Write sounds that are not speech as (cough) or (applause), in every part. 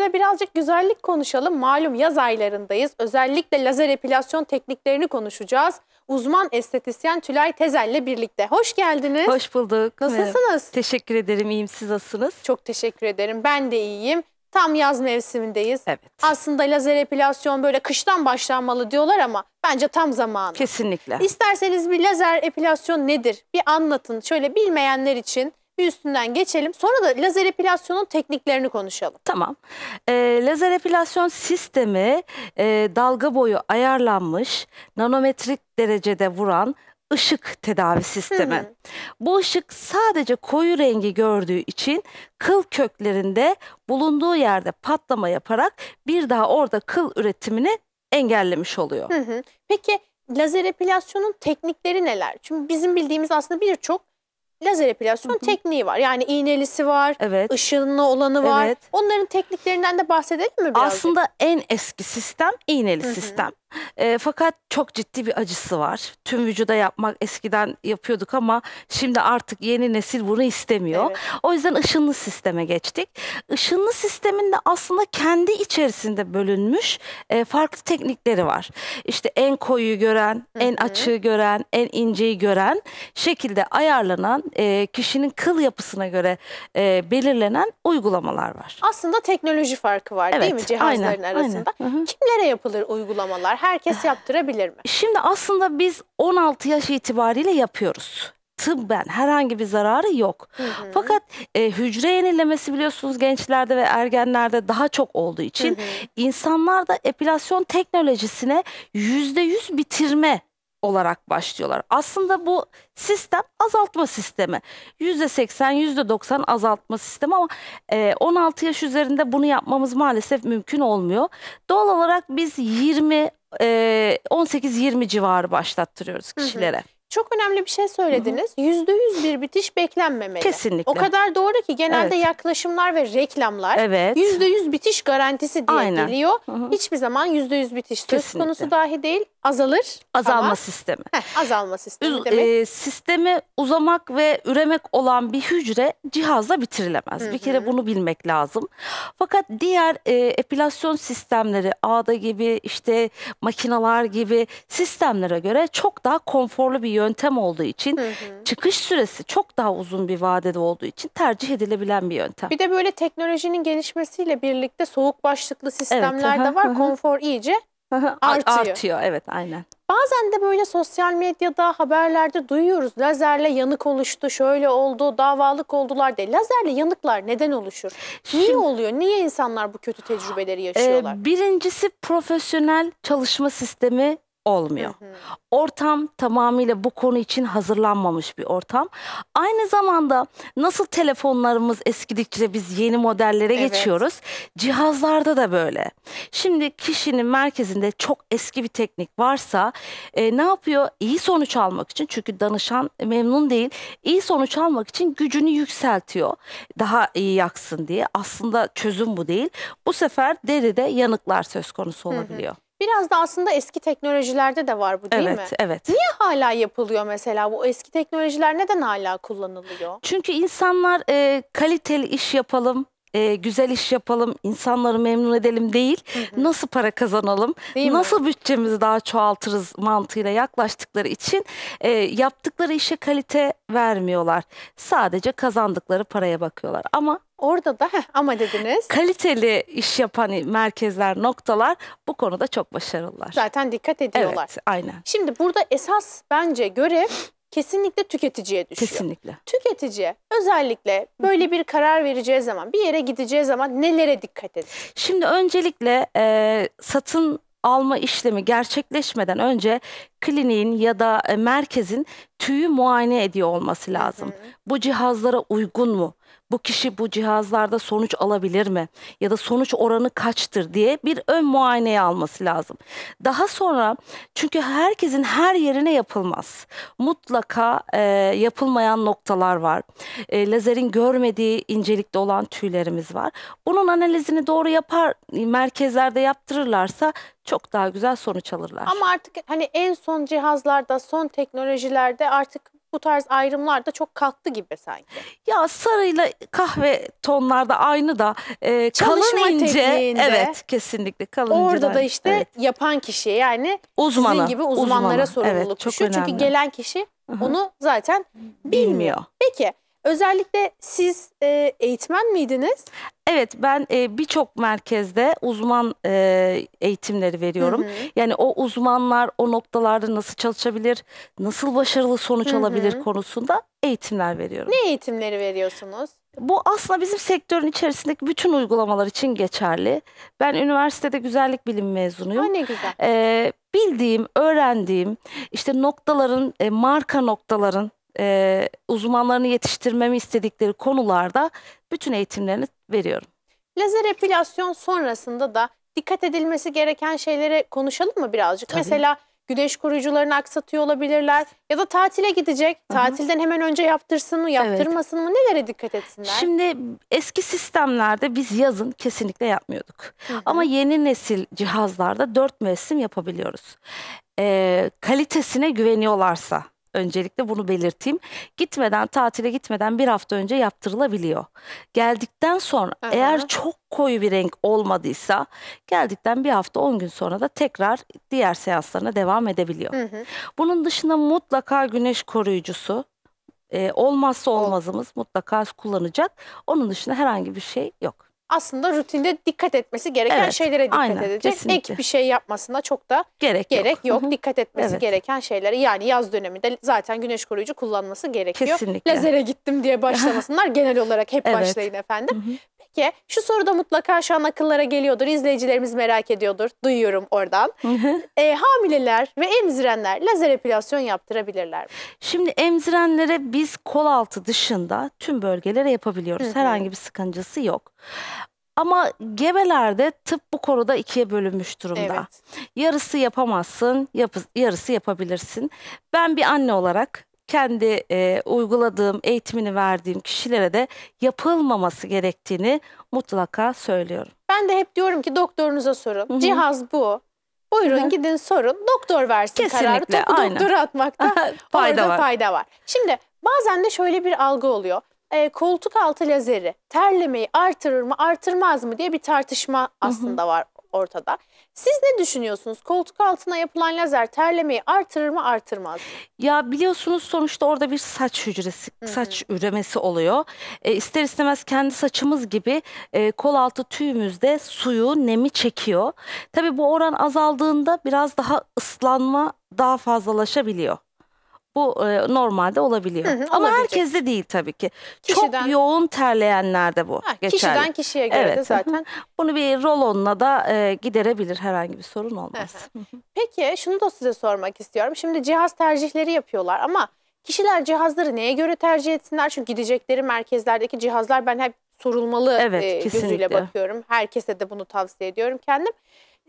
de birazcık güzellik konuşalım. Malum yaz aylarındayız. Özellikle lazer epilasyon tekniklerini konuşacağız. Uzman estetisyen Tülay Tezel'le birlikte. Hoş geldiniz. Hoş bulduk. Nasılsınız? Ee, teşekkür ederim. İyiyim. Siz nasılsınız? Çok teşekkür ederim. Ben de iyiyim. Tam yaz mevsimindeyiz. Evet. Aslında lazer epilasyon böyle kıştan başlanmalı diyorlar ama bence tam zamanı. Kesinlikle. İsterseniz bir lazer epilasyon nedir? Bir anlatın. Şöyle bilmeyenler için bir üstünden geçelim. Sonra da lazer epilasyonun tekniklerini konuşalım. Tamam. E, lazer epilasyon sistemi e, dalga boyu ayarlanmış nanometrik derecede vuran ışık tedavi sistemi. Hı hı. Bu ışık sadece koyu rengi gördüğü için kıl köklerinde bulunduğu yerde patlama yaparak bir daha orada kıl üretimini engellemiş oluyor. Hı hı. Peki lazer epilasyonun teknikleri neler? Çünkü bizim bildiğimiz aslında birçok lazer epilasyon Hı -hı. tekniği var. Yani iğnelisi var, evet. ışınlı olanı var. Evet. Onların tekniklerinden de bahsedelim mi biraz? Aslında en eski sistem iğneli Hı -hı. sistem. E, fakat çok ciddi bir acısı var. Tüm vücuda yapmak eskiden yapıyorduk ama şimdi artık yeni nesil bunu istemiyor. Evet. O yüzden ışınlı sisteme geçtik. Işınlı sisteminde aslında kendi içerisinde bölünmüş e, farklı teknikleri var. İşte en koyu gören, Hı-hı. en açığı gören, en inceyi gören şekilde ayarlanan e, kişinin kıl yapısına göre e, belirlenen uygulamalar var. Aslında teknoloji farkı var evet, değil mi cihazların aynen, arasında? Aynen. Kimlere yapılır uygulamalar? herkes yaptırabilir mi? Şimdi aslında biz 16 yaş itibariyle yapıyoruz tıbben herhangi bir zararı yok. Hı hı. Fakat e, hücre yenilemesi biliyorsunuz gençlerde ve ergenlerde daha çok olduğu için hı hı. insanlarda epilasyon teknolojisine %100 bitirme olarak başlıyorlar. Aslında bu sistem azaltma sistemi. %80, %90 azaltma sistemi ama 16 e, yaş üzerinde bunu yapmamız maalesef mümkün olmuyor. Doğal olarak biz 20 18-20 e, civarı başlattırıyoruz kişilere. Hı hı. Çok önemli bir şey söylediniz. Yüzde yüz bir bitiş beklenmemeli. Kesinlikle. O kadar doğru ki genelde evet. yaklaşımlar ve reklamlar yüzde evet. yüz bitiş garantisi diye Aynen. geliyor. Hı hı. Hiçbir zaman yüzde yüz bitiş söz konusu dahi değil azalır. Azalma ama, sistemi. Heh, azalma sistemi Üz, demek. E, sistemi uzamak ve üremek olan bir hücre cihazla bitirilemez. Hı -hı. Bir kere bunu bilmek lazım. Fakat diğer e, epilasyon sistemleri ağda gibi işte makinalar gibi sistemlere göre çok daha konforlu bir yöntem olduğu için Hı -hı. çıkış süresi çok daha uzun bir vadede olduğu için tercih edilebilen bir yöntem. Bir de böyle teknolojinin gelişmesiyle birlikte soğuk başlıklı sistemler evet, de var. Hı -hı. Konfor iyice artıyor. Artıyor evet aynen. Bazen de böyle sosyal medyada haberlerde duyuyoruz lazerle yanık oluştu, şöyle oldu, davalık oldular diye. Lazerle yanıklar neden oluşur? Niye Şimdi, oluyor? Niye insanlar bu kötü tecrübeleri ee, yaşıyorlar? E, birincisi profesyonel çalışma sistemi olmuyor. Ortam tamamıyla bu konu için hazırlanmamış bir ortam. Aynı zamanda nasıl telefonlarımız eskidikçe biz yeni modellere evet. geçiyoruz. Cihazlarda da böyle. Şimdi kişinin merkezinde çok eski bir teknik varsa e, ne yapıyor? İyi sonuç almak için çünkü danışan memnun değil. İyi sonuç almak için gücünü yükseltiyor. Daha iyi yaksın diye. Aslında çözüm bu değil. Bu sefer deride yanıklar söz konusu olabiliyor. Hı hı. Biraz da aslında eski teknolojilerde de var bu değil evet, mi? Evet, evet. Niye hala yapılıyor mesela bu eski teknolojiler neden hala kullanılıyor? Çünkü insanlar e, kaliteli iş yapalım, e, güzel iş yapalım, insanları memnun edelim değil, hı hı. nasıl para kazanalım, değil nasıl mi? bütçemizi daha çoğaltırız mantığıyla yaklaştıkları için e, yaptıkları işe kalite vermiyorlar. Sadece kazandıkları paraya bakıyorlar. Ama Orada da heh, ama dediniz. Kaliteli iş yapan merkezler, noktalar bu konuda çok başarılılar. Zaten dikkat ediyorlar. Evet, aynen. Şimdi burada esas bence görev kesinlikle tüketiciye düşüyor. Kesinlikle. Tüketici özellikle böyle bir karar vereceği zaman, bir yere gideceği zaman nelere dikkat edin? Şimdi öncelikle e, satın alma işlemi gerçekleşmeden önce kliniğin ya da e, merkezin tüyü muayene ediyor olması lazım. Hı hı. Bu cihazlara uygun mu? bu kişi bu cihazlarda sonuç alabilir mi? Ya da sonuç oranı kaçtır diye bir ön muayeneye alması lazım. Daha sonra çünkü herkesin her yerine yapılmaz. Mutlaka e, yapılmayan noktalar var. E, lazerin görmediği incelikte olan tüylerimiz var. Bunun analizini doğru yapar merkezlerde yaptırırlarsa çok daha güzel sonuç alırlar. Ama artık hani en son cihazlarda, son teknolojilerde artık bu tarz ayrımlar da çok kalktı gibi sanki. Ya sarıyla kahve tonlarda aynı da e, kalın ince evet kesinlikle kalın ince. Orada da işte evet. yapan kişi yani Uzmanı, sizin gibi uzmanlara uzmanı. sorumluluk evet, çok düşüyor. Önemli. Çünkü gelen kişi Hı -hı. onu zaten bilmiyor. bilmiyor. Peki Özellikle siz e, eğitmen miydiniz? Evet ben e, birçok merkezde uzman e, eğitimleri veriyorum. Hı hı. Yani o uzmanlar o noktalarda nasıl çalışabilir, nasıl başarılı sonuç hı hı. alabilir konusunda eğitimler veriyorum. Ne eğitimleri veriyorsunuz? Bu aslında bizim sektörün içerisindeki bütün uygulamalar için geçerli. Ben üniversitede güzellik bilim mezunuyum. Aa, ne güzel. Ee, bildiğim, öğrendiğim, işte noktaların, e, marka noktaların e, uzmanlarını yetiştirmemi istedikleri konularda bütün eğitimlerini veriyorum. Lazer epilasyon sonrasında da dikkat edilmesi gereken şeylere konuşalım mı birazcık? Tabii. Mesela güneş koruyucularını aksatıyor olabilirler ya da tatile gidecek. Hı -hı. Tatilden hemen önce yaptırsın mı, yaptırmasın evet. mı? Nelere dikkat etsinler? Şimdi eski sistemlerde biz yazın kesinlikle yapmıyorduk. Hı -hı. Ama yeni nesil cihazlarda dört mevsim yapabiliyoruz. Ee, kalitesine güveniyorlarsa Öncelikle bunu belirteyim. Gitmeden tatile gitmeden bir hafta önce yaptırılabiliyor. Geldikten sonra Aha. eğer çok koyu bir renk olmadıysa geldikten bir hafta 10 gün sonra da tekrar diğer seanslarına devam edebiliyor. Hı hı. Bunun dışında mutlaka güneş koruyucusu e, olmazsa olmazımız Ol. mutlaka kullanacak. Onun dışında herhangi bir şey yok aslında rutinde dikkat etmesi gereken evet, şeylere dikkat aynen, edecek. Kesinlikle. Ek bir şey yapmasına çok da gerek, gerek yok. yok. dikkat etmesi evet. gereken şeylere yani yaz döneminde zaten güneş koruyucu kullanması gerekiyor. Kesinlikle. Lazere gittim diye başlamasınlar. (laughs) Genel olarak hep evet. başlayın efendim. Hı hı ki şu soru da mutlaka şu an akıllara geliyordur. İzleyicilerimiz merak ediyordur. Duyuyorum oradan. e, hamileler ve emzirenler lazer epilasyon yaptırabilirler. Mi? Şimdi emzirenlere biz kol altı dışında tüm bölgelere yapabiliyoruz. Herhangi bir sıkıntısı yok. Ama gebelerde tıp bu konuda ikiye bölünmüş durumda. Evet. Yarısı yapamazsın, yap yarısı yapabilirsin. Ben bir anne olarak kendi e, uyguladığım, eğitimini verdiğim kişilere de yapılmaması gerektiğini mutlaka söylüyorum. Ben de hep diyorum ki doktorunuza sorun. Hı -hı. Cihaz bu. Buyurun Hı -hı. gidin sorun. Doktor versin Kesinlikle, kararı. Topu aynen. doktora atmakta (laughs) fayda orada var. fayda var. Şimdi bazen de şöyle bir algı oluyor. E, koltuk altı lazeri terlemeyi artırır mı artırmaz mı diye bir tartışma aslında Hı -hı. var ortada. Siz ne düşünüyorsunuz? Koltuk altına yapılan lazer terlemeyi artırır mı artırmaz mı? Ya biliyorsunuz sonuçta orada bir saç hücresi, Hı -hı. saç üremesi oluyor. E, ister istemez kendi saçımız gibi e, kol altı tüyümüzde suyu, nemi çekiyor. Tabii bu oran azaldığında biraz daha ıslanma daha fazlalaşabiliyor. Bu e, normalde olabiliyor. Hı hı, Ama olabilir. herkeste değil tabii ki. Kişiden, Çok yoğun terleyenler de bu. Ha, geçerli. kişiye göre evet. de zaten. Bunu bir rolonla da e, giderebilir herhangi bir sorun olmaz. Peki şunu da size sormak istiyorum. Şimdi cihaz tercihleri yapıyorlar ama kişiler cihazları neye göre tercih etsinler? Çünkü gidecekleri merkezlerdeki cihazlar ben hep sorulmalı evet, e, gözüyle bakıyorum. Herkese de bunu tavsiye ediyorum kendim.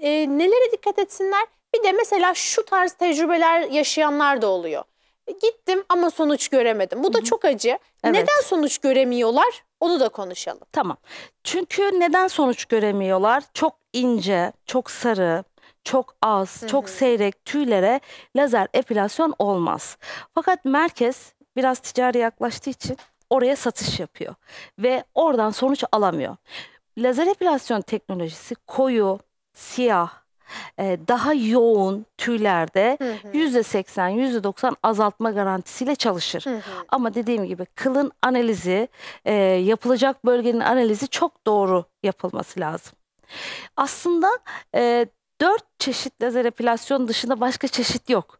E, nelere dikkat etsinler? Bir de mesela şu tarz tecrübeler yaşayanlar da oluyor. E, gittim ama sonuç göremedim. Bu da çok acı. Evet. Neden sonuç göremiyorlar? Onu da konuşalım. Tamam. Çünkü neden sonuç göremiyorlar? Çok ince, çok sarı, çok az, çok seyrek tüylere lazer epilasyon olmaz. Fakat merkez biraz ticari yaklaştığı için oraya satış yapıyor ve oradan sonuç alamıyor. Lazer epilasyon teknolojisi koyu, siyah, ee, daha yoğun tüylerde yüzde seksen, yüzde doksan azaltma garantisiyle çalışır. Hı hı. Ama dediğim gibi kılın analizi, e, yapılacak bölgenin analizi çok doğru yapılması lazım. Aslında e, Dört çeşit lazer epilasyon dışında başka çeşit yok.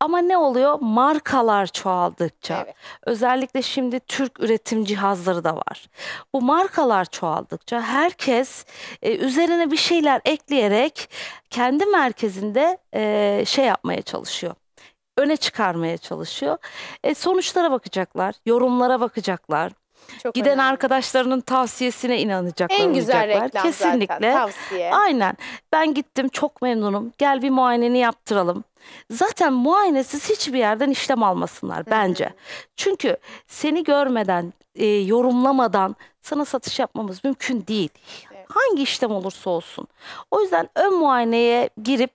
Ama ne oluyor? Markalar çoğaldıkça, evet. özellikle şimdi Türk üretim cihazları da var. Bu markalar çoğaldıkça herkes e, üzerine bir şeyler ekleyerek kendi merkezinde e, şey yapmaya çalışıyor öne çıkarmaya çalışıyor. E, sonuçlara bakacaklar, yorumlara bakacaklar. Çok Giden önemli. arkadaşlarının tavsiyesine inanacaklar. En güzel reklam Kesinlikle. zaten tavsiye. Aynen. Ben gittim çok memnunum. Gel bir muayeneni yaptıralım. Zaten muayenesiz hiçbir yerden işlem almasınlar Hı bence. Çünkü seni görmeden, e, yorumlamadan sana satış yapmamız mümkün değil. Evet. Hangi işlem olursa olsun. O yüzden ön muayeneye girip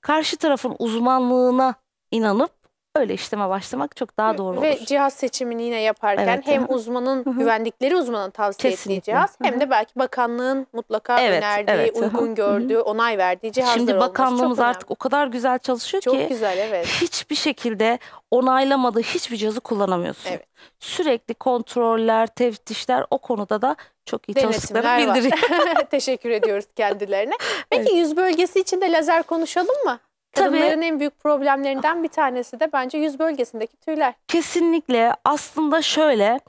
karşı tarafın uzmanlığına inanıp öyle işleme başlamak çok daha doğru Ve olur. Ve cihaz seçimini yine yaparken evet. hem uzmanın, güvendikleri uzmanın tavsiye Kesinlikle. ettiği cihaz hem de belki bakanlığın mutlaka evet, önerdiği, evet. uygun gördüğü, onay verdiği cihazlar Şimdi bakanlığımız artık o kadar güzel çalışıyor çok ki. güzel evet. Hiçbir şekilde onaylamadığı hiçbir cihazı kullanamıyorsun. Evet. Sürekli kontroller, teftişler o konuda da çok iyi çalıştıklarını bildiriyor. (laughs) Teşekkür ediyoruz kendilerine. (laughs) Peki evet. yüz bölgesi için de lazer konuşalım mı? Kadınların Tabii. en büyük problemlerinden bir tanesi de bence yüz bölgesindeki tüyler. Kesinlikle aslında şöyle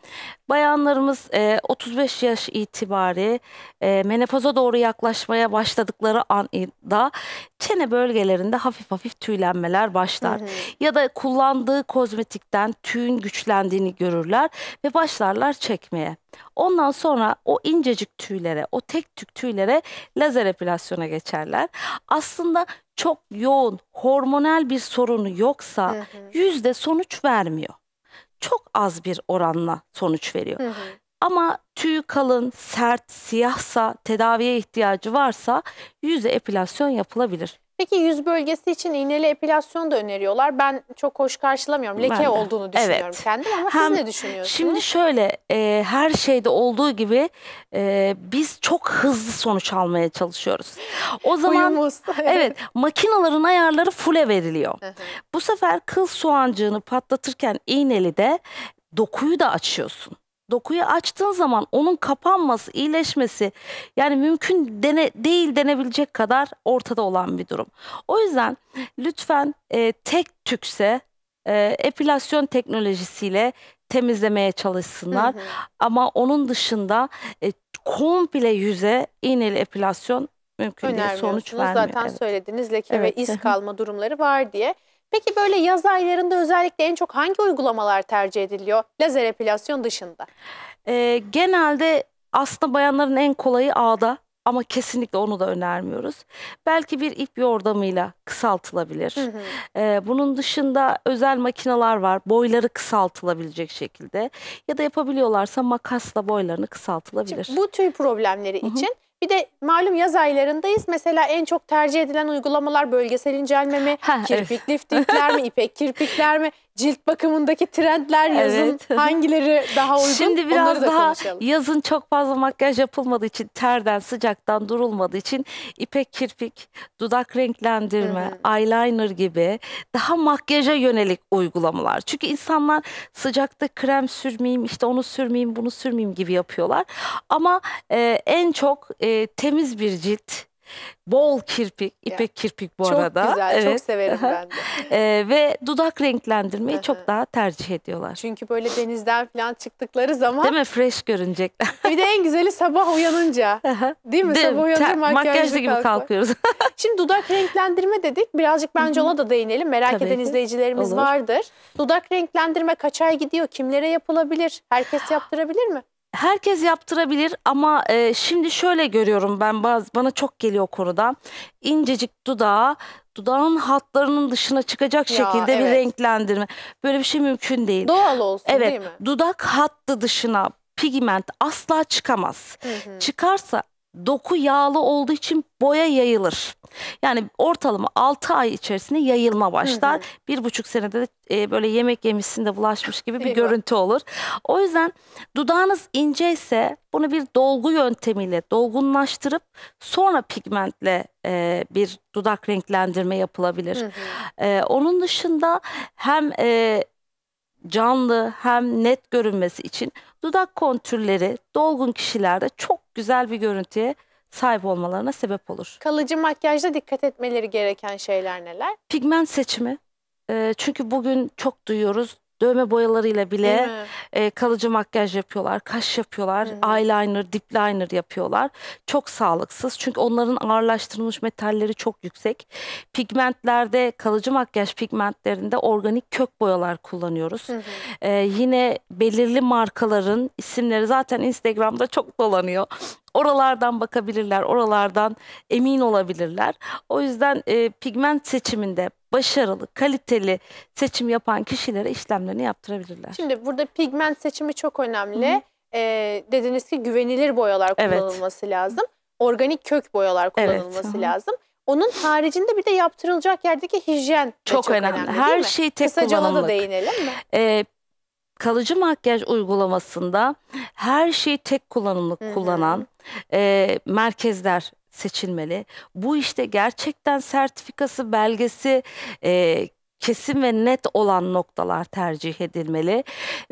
Bayanlarımız e, 35 yaş itibari e, menopoza doğru yaklaşmaya başladıkları anda çene bölgelerinde hafif hafif tüylenmeler başlar. Hı hı. Ya da kullandığı kozmetikten tüyün güçlendiğini görürler ve başlarlar çekmeye. Ondan sonra o incecik tüylere, o tek tük tüylere lazer epilasyona geçerler. Aslında çok yoğun hormonal bir sorunu yoksa yüzde sonuç vermiyor çok az bir oranla sonuç veriyor. Hı hı. Ama tüy kalın, sert, siyahsa, tedaviye ihtiyacı varsa yüze epilasyon yapılabilir. Peki yüz bölgesi için iğneli epilasyon da öneriyorlar. Ben çok hoş karşılamıyorum. Leke olduğunu düşünüyorum evet. kendim ama Hem, siz ne düşünüyorsunuz? Şimdi şöyle e, her şeyde olduğu gibi e, biz çok hızlı sonuç almaya çalışıyoruz. O (laughs) zaman (laughs) evet makinaların ayarları full'e veriliyor. Bu sefer kıl soğancığını patlatırken iğneli de dokuyu da açıyorsun dokuyu açtığın zaman onun kapanması, iyileşmesi yani mümkün dene, değil denebilecek kadar ortada olan bir durum. O yüzden lütfen e, tek tükse e, epilasyon teknolojisiyle temizlemeye çalışsınlar. Hı hı. Ama onun dışında e, komple yüze iğneli epilasyon mümkün değil. Sonuç vermiyor. Zaten evet. söylediniz leke evet. ve iz kalma durumları var diye. Peki böyle yaz aylarında özellikle en çok hangi uygulamalar tercih ediliyor lazer epilasyon dışında? Ee, genelde aslında bayanların en kolayı ağda ama kesinlikle onu da önermiyoruz. Belki bir ip yordamıyla kısaltılabilir. Hı hı. Ee, bunun dışında özel makineler var. Boyları kısaltılabilecek şekilde. Ya da yapabiliyorlarsa makasla boylarını kısaltılabilir. Şimdi bu tür problemleri hı hı. için bir de malum yaz aylarındayız. Mesela en çok tercih edilen uygulamalar bölgesel incelme mi, ha, kirpik evet. mi, (laughs) ipek kirpikler mi? cilt bakımındaki trendler yazın evet. (laughs) hangileri daha uygun? Şimdi biraz da daha konuşalım. yazın çok fazla makyaj yapılmadığı için terden sıcaktan durulmadığı için ipek kirpik, dudak renklendirme, Hı -hı. eyeliner gibi daha makyaja yönelik uygulamalar. Çünkü insanlar sıcakta krem sürmeyeyim işte onu sürmeyeyim bunu sürmeyeyim gibi yapıyorlar. Ama e, en çok e, temiz bir cilt Bol kirpik, ipek yani, kirpik bu çok arada. Çok güzel, evet. çok severim ben de. e, ve dudak renklendirmeyi çok daha tercih ediyorlar. Çünkü böyle denizden falan çıktıkları zaman... Değil mi? Fresh görünecekler. bir de en güzeli sabah uyanınca. değil mi? Değil, sabah uyanınca makyajlı, makyajlı gibi kalkıyoruz. (laughs) Şimdi dudak renklendirme dedik. Birazcık bence ona da değinelim. Merak Tabii eden ki. izleyicilerimiz Olur. vardır. Dudak renklendirme kaç ay gidiyor? Kimlere yapılabilir? Herkes (gasps) yaptırabilir mi? herkes yaptırabilir ama e, şimdi şöyle görüyorum ben baz, bana çok geliyor konuda. İncecik dudağı dudağın hatlarının dışına çıkacak ya, şekilde evet. bir renklendirme. Böyle bir şey mümkün değil. Doğal olsun evet, değil mi? Dudak hattı dışına pigment asla çıkamaz. Hı hı. Çıkarsa doku yağlı olduğu için boya yayılır. Yani ortalama 6 ay içerisinde yayılma başlar. Bir buçuk senede de e, böyle yemek yemişsin de bulaşmış gibi bir Eyvah. görüntü olur. O yüzden dudağınız ince ise bunu bir dolgu yöntemiyle dolgunlaştırıp sonra pigmentle e, bir dudak renklendirme yapılabilir. Hı hı. E, onun dışında hem e, canlı hem net görünmesi için dudak kontürleri dolgun kişilerde çok güzel bir görüntüye sahip olmalarına sebep olur. Kalıcı makyajda dikkat etmeleri gereken şeyler neler? Pigment seçimi. çünkü bugün çok duyuyoruz dövme boyalarıyla bile e, kalıcı makyaj yapıyorlar, kaş yapıyorlar, evet. eyeliner, dip liner yapıyorlar. Çok sağlıksız çünkü onların ağırlaştırılmış metalleri çok yüksek. Pigmentlerde kalıcı makyaj pigmentlerinde organik kök boyalar kullanıyoruz. Hı E, yine belirli markaların isimleri zaten Instagram'da çok dolanıyor. Oralardan bakabilirler, oralardan emin olabilirler. O yüzden e, pigment seçiminde başarılı, kaliteli seçim yapan kişilere işlemlerini yaptırabilirler. Şimdi burada pigment seçimi çok önemli. Hı E, dediniz ki güvenilir boyalar kullanılması evet. lazım. Organik kök boyalar kullanılması evet. lazım. Onun haricinde bir de yaptırılacak yerdeki hijyen çok, çok önemli. önemli Her şey tek Kısaca kullanımlık. Kısaca da değinelim mi? Ee, kalıcı makyaj uygulamasında her şeyi tek kullanımlık kullanan e, merkezler seçilmeli. Bu işte gerçekten sertifikası, belgesi, e, kesin ve net olan noktalar tercih edilmeli.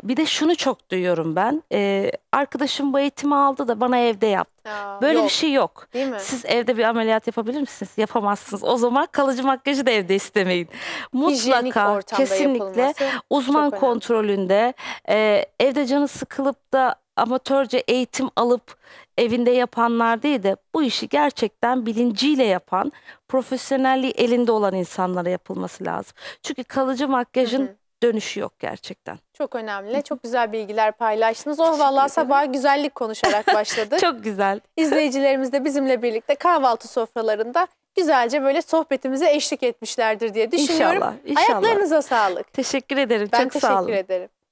Bir de şunu çok duyuyorum ben. E, arkadaşım bu eğitimi aldı da bana evde yap. Ya, Böyle yok. bir şey yok. Değil mi? Siz evde bir ameliyat yapabilir misiniz? Yapamazsınız. O zaman kalıcı makyajı da evde istemeyin. Mutlaka kesinlikle uzman kontrolünde e, evde canı sıkılıp da amatörce eğitim alıp evinde yapanlar değil de bu işi gerçekten bilinciyle yapan, profesyonelliği elinde olan insanlara yapılması lazım. Çünkü kalıcı makyajın hı hı dönüşü yok gerçekten. Çok önemli. Çok güzel bilgiler paylaştınız. Oh vallahi sabah güzellik konuşarak başladı. (laughs) Çok güzel. İzleyicilerimiz de bizimle birlikte kahvaltı sofralarında güzelce böyle sohbetimize eşlik etmişlerdir diye düşünüyorum. İnşallah. inşallah. Ayaklarınıza sağlık. Teşekkür ederim. Ben Çok sağ olun. Ben teşekkür ederim.